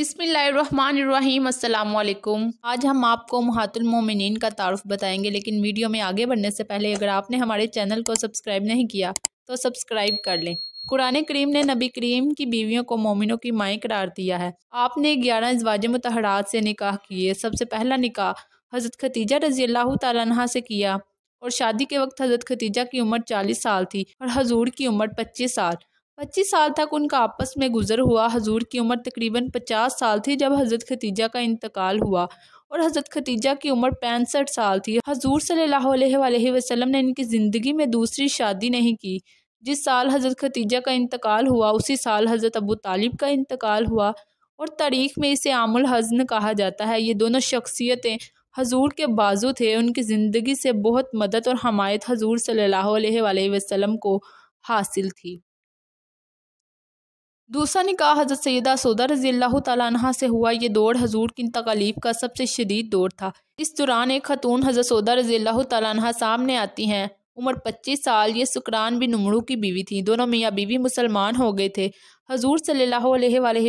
अस्सलाम वालेकुम आज हम आपको महातुलमोमिन का तारफ़ बताएंगे लेकिन वीडियो में आगे बढ़ने से पहले अगर आपने हमारे चैनल को सब्सक्राइब नहीं किया तो सब्सक्राइब कर लें कुरान करीम ने नबी करीम की बीवियों को मोमिनों की माएँ करार दिया है आपने ग्यारह अजवाज मतहरात से निकाह किए सबसे पहला निकाह हज़रत खतीजा रजी अल्लाह तह से किया और शादी के वक्त हज़रत खतीजा की उम्र चालीस साल थी और हजूर की उम्र पच्चीस साल पच्चीस साल तक उनका आपस में गुजर हुआ हजूर की उम्र तकरीबन पचास साल थी जब हज़रत खतीजा का इंतकाल हुआ और हज़रत खतीजा की उम्र पैंसठ साल थी हजूर सल्लल्लाहु वसलम ने इनकी ज़िंदगी में दूसरी शादी नहीं की जिस साल हज़रत खतीजा का इंतकाल हुआ उसी साल हज़रत अबू तालिब का इंतकाल हुआ और तारीख में इसे आमुल हज़न कहा जाता है ये दोनों शख्सियतें हजूर के बाजू थे उनकी ज़िंदगी से बहुत मदद और हमायत हजूर सल्ला वसलम को हासिल थी दूसरा निकाह हज़रत सैदा सौदा रजी अल्लाह तह से हुआ ये दौड़ हजूर की तकलीफ का सबसे शदीद दौर था इस दौरान एक खतून हज़रत सौदा रजी अल्लाह तह सामने आती हैं उम्र पच्चीस साल ये सुकरान भी नुमड़ू की बीवी थी दोनों मियाँ बीवी मुसलमान हो गए थे हजूर सल्लल्लाहु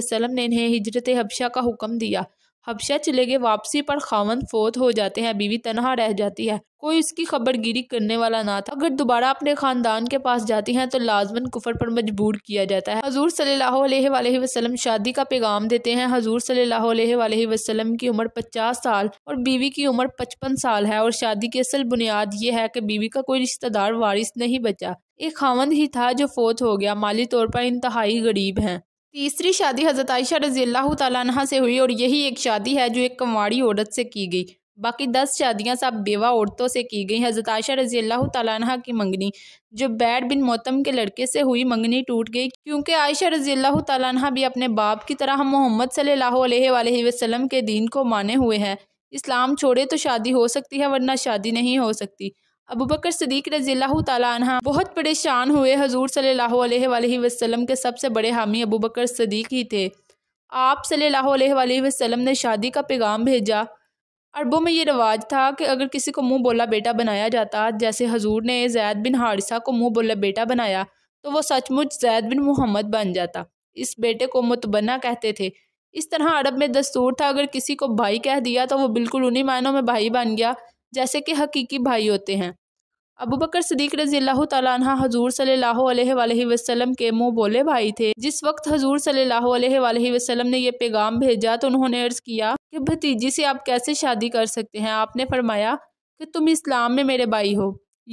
वसलम ने इन्हें हिजरत हबशा का हुक्म दिया हबशा चले गए वापसी पर खावन फोत हो जाते हैं बीवी तनहा रह जाती है कोई इसकी खबर गिरी करने वाला ना था अगर दोबारा अपने खानदान के पास जाती हैं तो लाजमन कुफर पर मजबूर किया जाता है हजूर सल्लल्लाहु वसलम शादी का पैगाम देते हैं हजूर सल्लल्लाहु वसलम की उम्र पचास साल और बीवी की उम्र पचपन साल है और शादी की असल बुनियाद ये है कि बीवी का कोई रिश्तेदार वारिस नहीं बचा एक खावंद ही था जो फोत हो गया माली तौर पर इंतहाई गरीब हैं तीसरी शादी हज़रत आयशा रजी अल्लाह से हुई और यही एक शादी है जो एक कंवाड़ी औरत से की गई बाकी दस शादियां सब बेवा औरतों से की गई हज़रत आयशा रजी अल्लाह तह की मंगनी जो बैड बिन मोतम के लड़के से हुई मंगनी टूट गई क्योंकि आयशा रजी अल्लाह तह भी अपने बाप की तरह मोहम्मद सल्ला वसलम के दीन को माने हुए हैं इस्लाम छोड़े तो शादी हो सकती है वरना शादी नहीं हो सकती अबू बकर सदीक रजील्ला तला बहुत परेशान हुए हजूर सल्ला वसलम के सबसे बड़े हामी अबू बकर सदीक ही थे आप सल्ला वसलम ने शादी का पैगाम भेजा अरबों में ये रिवाज था कि अगर किसी को मुंह बोला बेटा बनाया जाता जैसे हजूर ने जैद बिन हारिसा को मुंह बोला बेटा बनाया तो वो सचमुच जैद बिन मोहम्मद बन जाता इस बेटे को मुतबन्ना कहते थे इस तरह अरब में दस्तूर था अगर किसी को भाई कह दिया तो वो बिल्कुल उन्हीं मायनों में भाई बन गया जैसे कि हकीकी भाई होते हैं अबू बकर सदीक रज़ी तला हजूर सल्ला वसलम के मुँह बोले भाई थे जिस वक्त हजूर सल्ला वसलम ने यह पैगाम भेजा तो उन्होंने अर्ज किया कि भतीजी से आप कैसे शादी कर सकते हैं आपने फरमाया कि तुम इस्लाम में मेरे भाई हो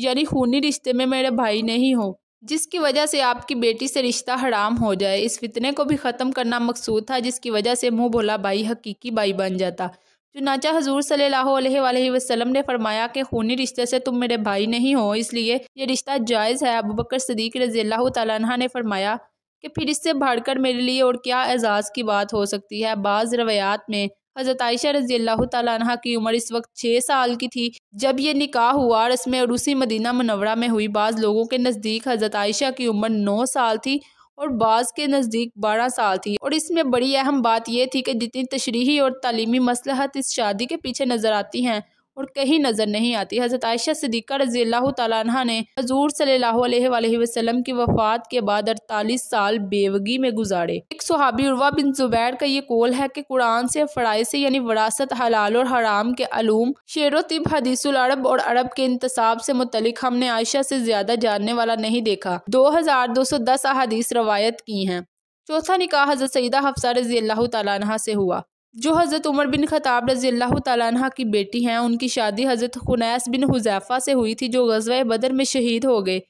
यानी खूनी रिश्ते में मेरे भाई नहीं हो जिसकी वजह से आपकी बेटी से रिश्ता हराम हो जाए इस फितने को भी ख़त्म करना मकसूद था जिसकी वजह से मुँह भोला भाई हकीकी भाई बन जाता चुनाचा हजूर सल्लल्लाहु वसलम ने फरमाया कि खूनी रिश्ते से तुम मेरे भाई नहीं हो इसलिए ये रिश्ता जायज़ है अबू बकर सदीक रजी तह ने फरमाया कि फिर इससे भाड़कर मेरे लिए और क्या एजाज़ की बात हो सकती है बाज़ रवायात में हज़रत आयशा रजी अल्लाह तह की उम्र इस वक्त छः साल की थी जब यह निकाह हुआ रस्म और उसी मदीना मनवरा में हुई बाज़ लोगों के नज़दीक हज़रत आयशा की उम्र नौ साल थी और बाज़ के नज़दीक बारह साल थी और इसमें बड़ी अहम बात यह थी कि जितनी तशरीही और तालीमी मसलहत इस शादी के पीछे नज़र आती हैं और कहीं नजर नहीं आती हज़रत आयशा सिद्दीक़ा रजी अल्लाह तह ने हजूर सल्ला वसलम की वफ़ात के बाद अड़तालीस साल बेवगी में गुजारे एक सहाबी उर्वा बिन जुबैर का ये कौल है कि कुरान से फराय से यानी वरासत हलाल और हराम के अलूम शेर तिब हदीसुल अरब और अरब के इंतसाब से मुतलिक हमने आयशा से ज्यादा जानने वाला नहीं देखा दो हजार दो सौ दस अहादीस रवायत की है चौथा निकाह हजरत सईदा हफ्सा रजी अल्लाह तह से हुआ जो हज़रत उमर बिन ख़ताब रज़ील्ला तला की बेटी हैं उनकी शादी हज़रत खुनैस बिन हुजैफ़ा से हुई थी जो गजवा बदर में शहीद हो गए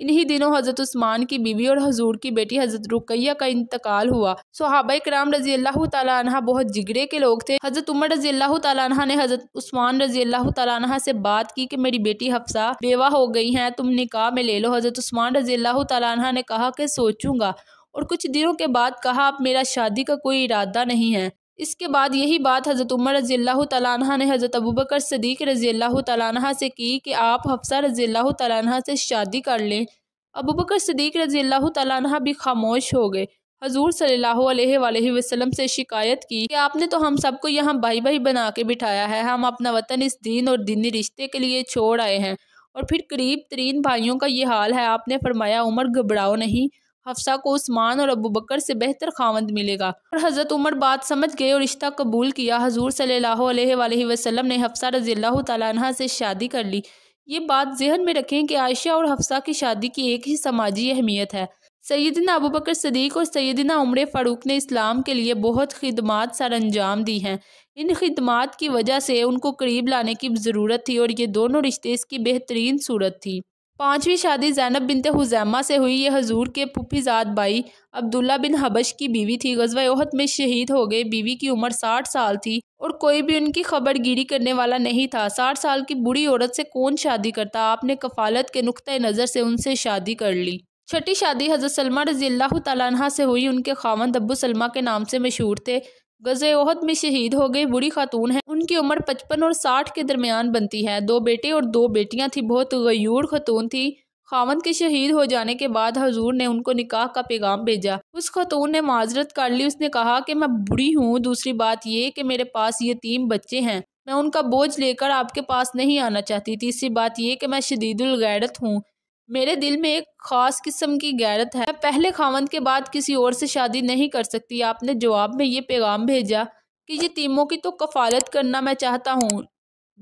इन्हीं दिनों हज़रत उस्मान की बीवी और हजूर की बेटी हज़रत रुकैया का इंतकाल हुआ सहाबा कराम रजी अल्लाह तह बहुत जिगरे के लोग थे हज़रत उमर रजी अल्लाह तह ने हज़रत उस्मान रजी अल्लाह तह से बात की कि मेरी बेटी हफ्सा बेवा हो गई हैं तुम निकाह में ले लो हज़रत उस्मान रजी अल्लाह तह ने कहा कि सोचूंगा और कुछ दिनों के बाद कहा अब मेरा शादी का कोई इरादा नहीं है इसके बाद यही बात हज़रत उमर रज़ी अल्लाह ने हज़रत अबू बकर सदीक रज़ी अल्लाह तला से की कि आप हफ्सा रज़ी अल्लाह तला से शादी कर लें अबू बकर सदीक रज़ी अल्लाह तला भी खामोश हो गए हजूर सल्लल्लाहु अलैहि वसल्लम से शिकायत की कि आपने तो हम सबको यहाँ भाई भाई बना के बिठाया है हम अपना वतन इस दीन और दीनी रिश्ते के लिए छोड़ आए हैं और फिर करीब तरीन भाइयों का ये हाल है आपने फरमाया उमर घबराओ नहीं हफ्सा को उस्मान और अबू बकर से बेहतर खावंद मिलेगा और हज़रत उमर बात समझ गए और रिश्ता कबूल किया हजूर सल्लल्लाहु ने हफ्सा रज़ील अल्लाह से शादी कर ली ये बात जहन में रखें कि आयशा और हफ्सा की शादी की एक ही समाजी अहमियत है सैदिन अबू बकर सदीक और सैदिना उम्र फ़ारूक ने इस्लाम के लिए बहुत खिदमत सर अंजाम दी हैं इन खिदमात की वजह से उनको करीब लाने की ज़रूरत थी और ये दोनों रिश्ते इसकी बेहतरीन सूरत थी पांचवी शादी जैनब बिनते हुजैमा से हुई ये हजूर के पुफीजाद बाई अब्दुल्ला बिन हबश की बीवी थी गजवा ओहद में शहीद हो गए बीवी की उम्र साठ साल थी और कोई भी उनकी खबर गिरी करने वाला नहीं था साठ साल की बुरी औरत से कौन शादी करता आपने कफालत के नुक़ नज़र से उनसे शादी कर ली छठी शादी हज़रत सलमा रजील्ला तला से हुई उनके खावन अबू सलमा के नाम से मशहूर थे गजे ओहद में शहीद हो गई बुरी खातून है उनकी उम्र पचपन और साठ के दरमियान बनती है दो बेटे और दो बेटियां थी बहुत गयूर खतून थी खावन के शहीद हो जाने के बाद हजूर ने उनको निकाह का पैगाम भेजा उस खतून ने माजरत कर ली उसने कहा कि मैं बुरी हूँ दूसरी बात ये कि मेरे पास ये तीन बच्चे हैं मैं उनका बोझ लेकर आपके पास नहीं आना चाहती तीसरी बात ये कि मैं शदीदुलगैरत हूँ मेरे दिल में एक खास किस्म की गैरत है पहले खावंद के बाद किसी और से शादी नहीं कर सकती आपने जवाब में ये पैगाम भेजा कि तीमों की तो कफालत करना मैं चाहता हूँ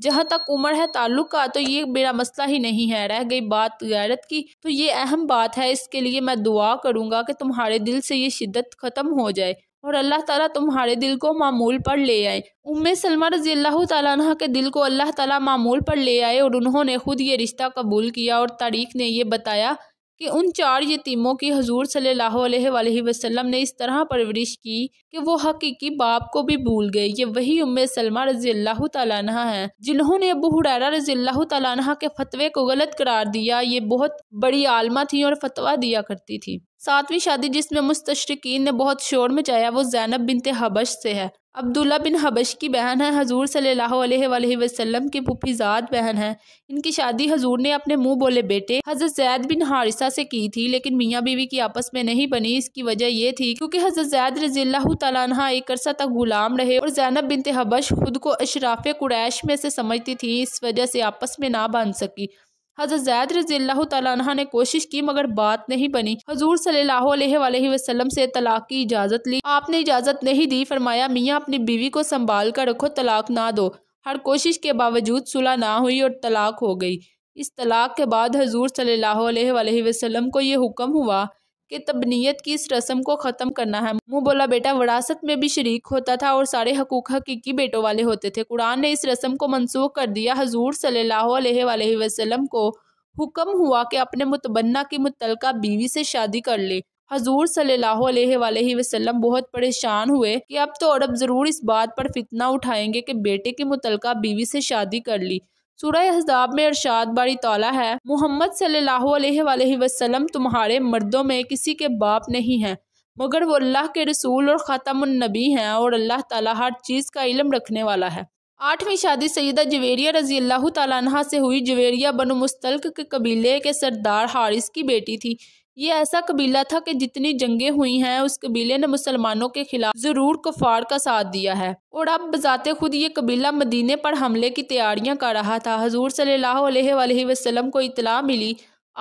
जहाँ तक उम्र है ताल्लुक का तो ये मेरा मसला ही नहीं है रह गई बात गैरत की तो ये अहम बात है इसके लिए मैं दुआ करूँगा कि तुम्हारे दिल से ये शिद्दत ख़त्म हो जाए और अल्लाह ताला तुम्हारे दिल को मामूल पर ले आए उम्मे सलमा रजी अल्लाह के दिल को अल्लाह ताला मामूल पर ले आए और उन्होंने ख़ुद ये रिश्ता कबूल किया और तारीख ने यह बताया कि उन चार यतीमों की हजूर सल्लल्लाहु अलैहि वसल्लम ने इस तरह परवरिश की कि वो हकीकी बाप को भी भूल गए ये वही उम्म सलमा रजी अल्लाह तह है जिन्होंने अबू हुरारा रजी अल्लाह के फतवे को गलत करार दिया ये बहुत बड़ी आलमा थी और फतवा दिया करती थी सातवीं शादी जिसमें मुस्तशरकिन ने बहुत शोर मचाया वो जैनब बिनते हबश से है अब्दुल्ला बिन हबश की बहन है हजूर सल्लल्लाहु की पुफीजात बहन है इनकी शादी हजूर ने अपने मुंह बोले बेटे हजरत जैद बिन हारिसा से की थी लेकिन मियाँ बीवी की आपस में नहीं बनी इसकी वजह यह थी क्योंकि हजरत जैद रजील्ला तला एक अरसा तक गुलाम रहे और जैनब बिन तबश खुद को अशराफ कुरैश में से समझती थी इस वजह से आपस में ना बांध सकी हज़रत जैद रजील तह ने कोशिश की मगर बात नहीं बनी हजूर सल्ला वसलम से तलाक की इजाज़त ली आपने इजाज़त नहीं दी फरमाया मियाँ अपनी बीवी को संभाल कर रखो तलाक ना दो हर कोशिश के बावजूद सुलह ना हुई और तलाक हो गई इस तलाक के बाद हजूर सल्ला वसलम को यह हुक्म हुआ कि तबनीत की इस रस्म को ख़त्म करना है मुँह बोला बेटा वरासत में भी शरीक होता था और सारे हकूक हकीकी बेटों वाले होते थे कुरान ने इस रस्म को मनसूख कर दिया हजूर सल्ला वसलम को हुक्म हुआ कि अपने मुतबन्ना की मुतलका बीवी से शादी कर ले हजूर सल अलैहि बहुत परेशान हुए कि अब तो अरब ज़रूर इस बात पर फितना उठाएंगे कि बेटे की मुतलका बीवी से शादी कर ली सूरह हजाब में अरशाद बारी तौला है मोहम्मद सल्लल्लाहु तुम्हारे मर्दों में किसी के बाप नहीं है मगर वो अल्लाह के रसूल और ख़ातमनबी हैं और अल्लाह ताला हर चीज़ का इलम रखने वाला है आठवीं शादी सईदा जवेरिया रजी अल्लाह तह से हुई जवेरिया बन मुस्तलक के कबीले के सरदार हारिस की बेटी थी ये ऐसा कबीला था कि जितनी जंगें हुई हैं उस कबीले ने मुसलमानों के खिलाफ ज़रूर कुफार का साथ दिया है और अब बजाते खुद ये कबीला मदीने पर हमले की तैयारियां कर रहा था हजूर सल्लाम को इतला मिली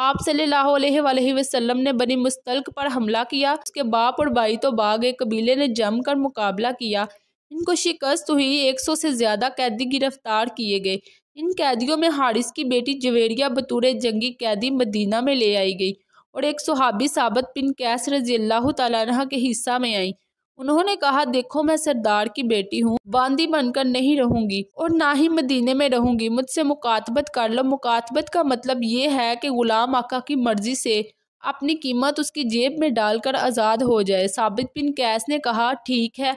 आप सल्ला ने बनी मुस्तलक पर हमला किया उसके बाप और भाई तो बाग एक कबीले ने जमकर मुकाबला किया इनको शिकस्त हुई एक सौ से ज़्यादा कैदी गिरफ्तार किए गए इन कैदियों में हारिस की बेटी जवेरिया बतूर जंगी कैदी मदीना में ले आई गई और एक सुहाबी साबत बिन कैस रजील्ला तला के हिस्सा में आई उन्होंने कहा देखो मैं सरदार की बेटी हूँ बांदी बनकर नहीं रहूंगी और ना ही मदीने में रहूंगी मुझसे मुकातबत कर लो मुकातबत का मतलब ये है कि गुलाम आका की मर्जी से अपनी कीमत उसकी जेब में डालकर आज़ाद हो जाए साबित बिन कैस ने कहा ठीक है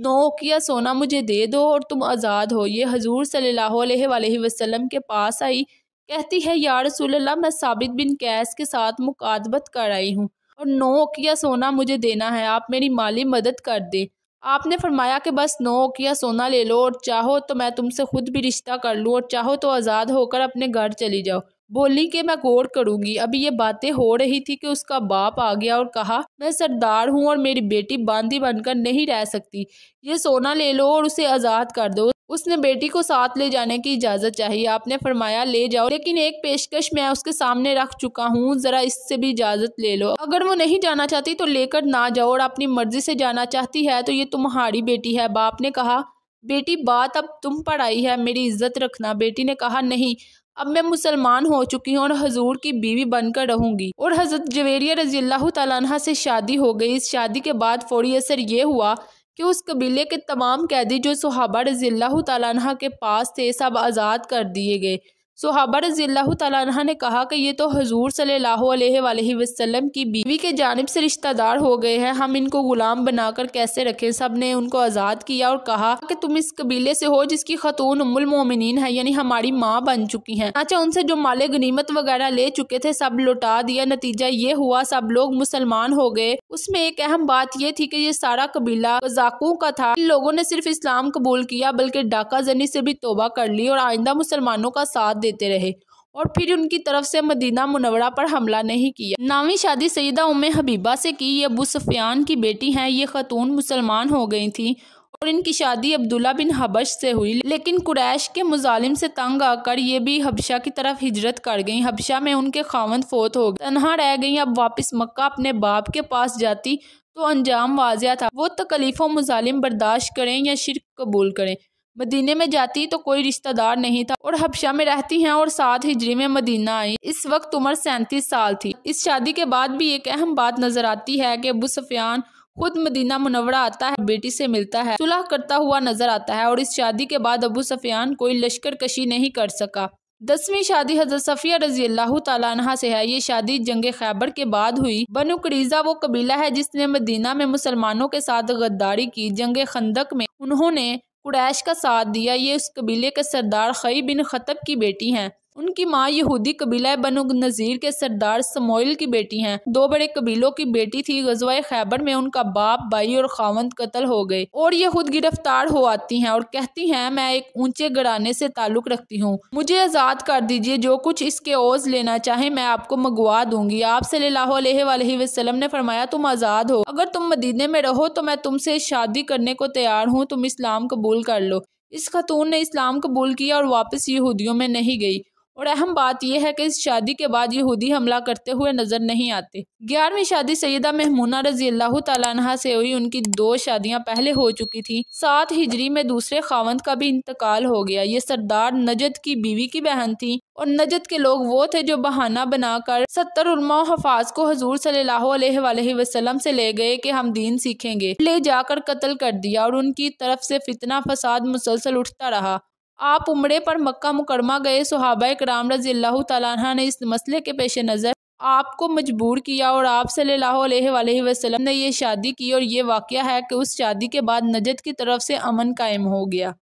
नोकिया किया सोना मुझे दे दो और तुम आज़ाद हो ये हजूर सल्लल्लाहु अलैहि वसल्लम के पास आई कहती है या रसूल्ला मैं साबित बिन कैस के साथ मुकादबत कर आई हूँ और नौ ओकिया सोना मुझे देना है आप मेरी माली मदद कर दे आपने फरमाया कि बस नौ ओकिया सोना ले लो और चाहो तो मैं तुमसे खुद भी रिश्ता कर लूँ और चाहो तो आज़ाद होकर अपने घर चली जाओ बोली कि मैं गौर करूंगी अभी ये बातें हो रही थी कि उसका बाप आ गया और कहा मैं सरदार हूँ और मेरी बेटी बांदी बनकर नहीं रह सकती ये सोना ले लो और उसे आज़ाद कर दो उसने बेटी को साथ ले जाने की इजाज़त चाहिए आपने फरमाया ले जाओ लेकिन एक पेशकश मैं उसके सामने रख चुका हूँ ज़रा इससे भी इजाज़त ले लो अगर वो नहीं जाना चाहती तो लेकर ना जाओ और अपनी मर्जी से जाना चाहती है तो ये तुम्हारी बेटी है बाप ने कहा बेटी बात अब तुम पर आई है मेरी इज्जत रखना बेटी ने कहा नहीं अब मैं मुसलमान हो चुकी हूँ और हजूर की बीवी बनकर रहूंगी और हजरत जवेरिया रजी अल्लाह तला से शादी हो गई इस शादी के बाद फौरी असर ये हुआ कि उस कबीले के तमाम कैदी जो सुहाबा रजील्ला तला के पास थे सब आज़ाद कर दिए गए सोहाबा रजील्ला तला ने कहा कि ये तो हजूर सल्ला वसलम की बीवी के जानब से रिश्तेदार हो गए हैं हम इनको गुलाम बनाकर कैसे रखें सब ने उनको आज़ाद किया और कहा कि तुम इस कबीले से हो जिसकी खतून मोमिन है यानी हमारी माँ बन चुकी हैं अच्छा उनसे जो माले गनीमत वगैरह ले चुके थे सब लौटा दिया नतीजा ये हुआ सब लोग मुसलमान हो गए उसमें एक अहम बात यह थी कि ये सारा कबीला कजाकों का था इन लोगों ने सिर्फ इस्लाम कबूल किया बल्कि डाका जनी से भी तोबा कर ली और आइंदा मुसलमानों का साथ देते रहे और फिर उनकी तरफ से मदीना मुनवरा पर हमला नहीं किया नावी शादी सईदा उम्मे हबीबा से की ये अबू सफियान की बेटी हैं ये खतून मुसलमान हो गई थी और इनकी शादी अब्दुल्ला बिन हबश से हुई लेकिन कुरैश के मुजालिम से तंग आकर ये भी हबशा की तरफ हिजरत कर गई हबशा में उनके खावंद फोत हो गए तनहा रह गई अब वापस मक्का अपने बाप के पास जाती तो अंजाम वाजिया था वो तकलीफों मुजालिम बर्दाश्त करें या शिरक कबूल करें मदीने में जाती तो कोई रिश्तेदार नहीं था और हबशा में रहती हैं और सात हिजरी में मदीना आई इस वक्त उम्र सैंतीस साल थी इस शादी के बाद भी एक अहम बात नजर आती है कि अबू सफियान खुद मदीना मुनवरा आता है बेटी से मिलता है सुलह करता हुआ नजर आता है और इस शादी के बाद अबू सफियान कोई लश्कर कशी नहीं कर सका दसवीं शादी हजरत सफिया रजी अल्लाह तला से है ये शादी जंग खैबर के बाद हुई बनु करीजा वो कबीला है जिसने मदीना में मुसलमानों के साथ गद्दारी की जंग खंदक में उन्होंने कुरैश का साथ दिया ये उस कबीले के सरदार खई बिन खतब की बेटी हैं उनकी माँ यहूदी कबीला बनु नज़ीर के सरदार समोइल की बेटी हैं दो बड़े कबीलों की बेटी थी गजवा खैबर में उनका बाप बाई और खावंद कत्ल हो गए और ये खुद गिरफ्तार हो आती हैं और कहती हैं मैं एक ऊंचे घराने से ताल्लुक रखती हूँ मुझे आज़ाद कर दीजिए जो कुछ इसके ओज लेना चाहे मैं आपको मंगवा दूंगी आप सल्लाम ने फरमाया तुम आज़ाद हो अगर तुम मदीने में रहो तो मैं तुमसे शादी करने को तैयार हूँ तुम इस्लाम कबूल कर लो इस खतून ने इस्लाम कबूल किया और वापस यहूदियों में नहीं गई और अहम बात यह है कि इस शादी के बाद यहूदी हमला करते हुए नजर नहीं आते ग्यारहवीं शादी सैदा महमूना रजी अल्लाह तला से हुई उनकी दो शादियां पहले हो चुकी थी सात हिजरी में दूसरे खावंद का भी इंतकाल हो गया ये सरदार नजद की बीवी की बहन थी और नजद के लोग वो थे जो बहाना बनाकर सत्तर उलमा हफाज को हजूर सल्लल्लाहु से ले गए कि हम दीन सीखेंगे ले जाकर कत्ल कर दिया और उनकी तरफ से फितना फसाद मुसलसल उठता रहा आप उमड़े पर मक्का मुकरमा गए सुहाबा कराम रज़ील तला ने इस मसले के पेश नज़र आपको मजबूर किया और आप सल्लल्लाहु ने यह शादी की और ये वाक़ है कि उस शादी के बाद नजद की तरफ से अमन कायम हो गया